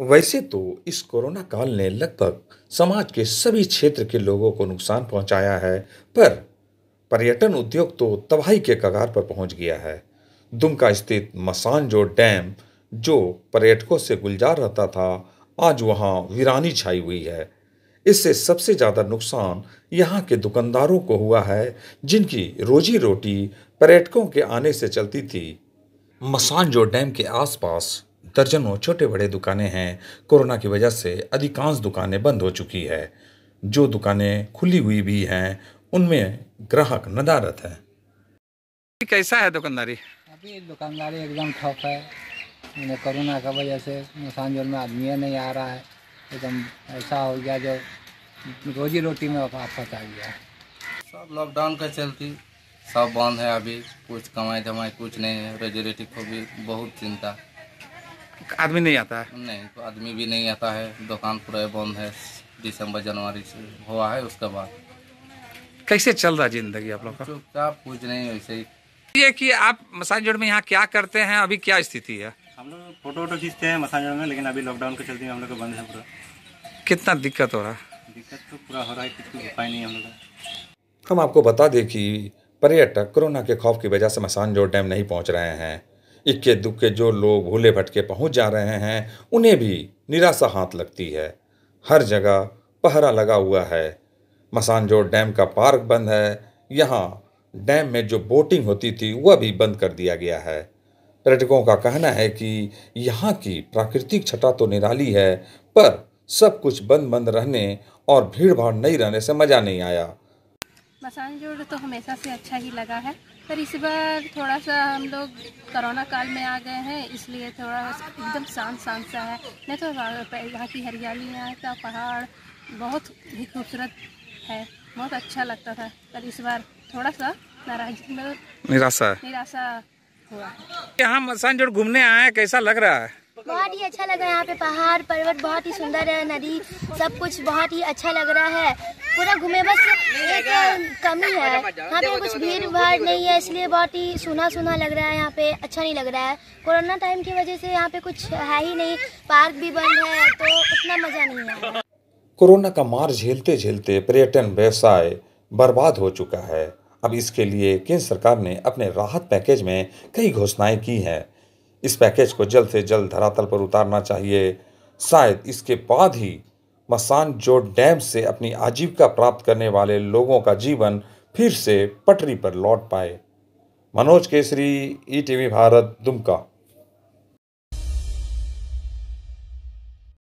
वैसे तो इस कोरोना काल ने लगभग समाज के सभी क्षेत्र के लोगों को नुकसान पहुंचाया है पर पर्यटन उद्योग तो तबाही के कगार पर पहुंच गया है दुमका स्थित मसानजो डैम जो पर्यटकों से गुलजार रहता था आज वहाँ वीरानी छाई हुई है इससे सबसे ज़्यादा नुकसान यहाँ के दुकानदारों को हुआ है जिनकी रोजी रोटी पर्यटकों के आने से चलती थी मसानजो डैम के आसपास दर्जनों छोटे बड़े दुकानें हैं कोरोना की वजह से अधिकांश दुकानें बंद हो चुकी है जो दुकानें खुली हुई भी हैं उनमें ग्राहक नदारत है कैसा है दुकानदारी अभी दुकानदारी एकदम ठप है कोरोना की वजह से नुकसान जो में आदमी नहीं आ रहा है एकदम ऐसा हो गया जो रोजी रोटी में आफत आ गया सब लॉकडाउन का चलती सब बंद है अभी कुछ कमाई धमाई कुछ नहीं है रोजी रोटी को भी बहुत चिंता आदमी नहीं आता है नहीं तो आदमी भी नहीं आता है दुकान पूरा बंद है दिसंबर जनवरी से हुआ है उसके बाद कैसे चल रहा जिंदगी आप लोग का कुछ नहीं वैसे ही ये कि आप मसाज जोड़ में यहाँ क्या करते हैं अभी क्या स्थिति है हम लोग फोटो वोटो खींचते हैं मसाज जोड़ में लेकिन अभी लॉकडाउन के चलते हम लोग बंद है पूरा कितना दिक्कत हो रहा है दिक्कत तो पूरा हो रहा है किसी उपाय नहीं हम लोग हम आपको बता दें कि पर्यटक कोरोना के खौफ की वजह से मसान जोड़ डैम नहीं पहुंच रहे हैं इक्के दुक्के जो लोग भूले भटके पहुंच जा रहे हैं उन्हें भी निराशा हाथ लगती है हर जगह पहरा लगा हुआ है मसानजोर डैम का पार्क बंद है यहाँ डैम में जो बोटिंग होती थी वह भी बंद कर दिया गया है पर्यटकों का कहना है कि यहाँ की प्राकृतिक छटा तो निराली है पर सब कुछ बंद बंद रहने और भीड़ भाड़ नहीं रहने से मज़ा नहीं आया जोड़ तो हमेशा से अच्छा ही लगा है पर इस बार थोड़ा सा हम लोग करोना काल में आ गए हैं इसलिए थोड़ा एकदम शांत शांत सा है नहीं तो यहाँ की हरियाली यहाँ का पहाड़ बहुत ही खूबसूरत है बहुत अच्छा लगता था पर इस बार थोड़ा सा नाराजगी मतलब निराशा निराशा हुआ यहाँ मसान जोड़ घूमने आए कैसा लग रहा है बहुत ही अच्छा लग रहा है यहाँ पे पहाड़ पर्वत बहुत ही सुंदर है नदी सब कुछ बहुत ही अच्छा लग रहा है पूरा घूमे बस एक कमी है यहाँ पे कुछ भीड़ भाड़ नहीं है इसलिए बहुत ही सुना सुना लग रहा है यहाँ पे अच्छा नहीं लग रहा है कोरोना टाइम की वजह से यहाँ पे कुछ है ही नहीं पार्क भी बंद है तो उतना मज़ा नहीं है कोरोना का मार झेलते झेलते पर्यटन व्यवसाय बर्बाद हो चुका है अब इसके लिए केंद्र सरकार ने अपने राहत पैकेज में कई घोषणाएं की हैं इस पैकेज को जल्द से जल्द धरातल पर उतारना चाहिए शायद इसके बाद ही मसान जो डैम से अपनी आजीविका प्राप्त करने वाले लोगों का जीवन फिर से पटरी पर लौट पाए Manoj Kesari E e T Bharat Dumka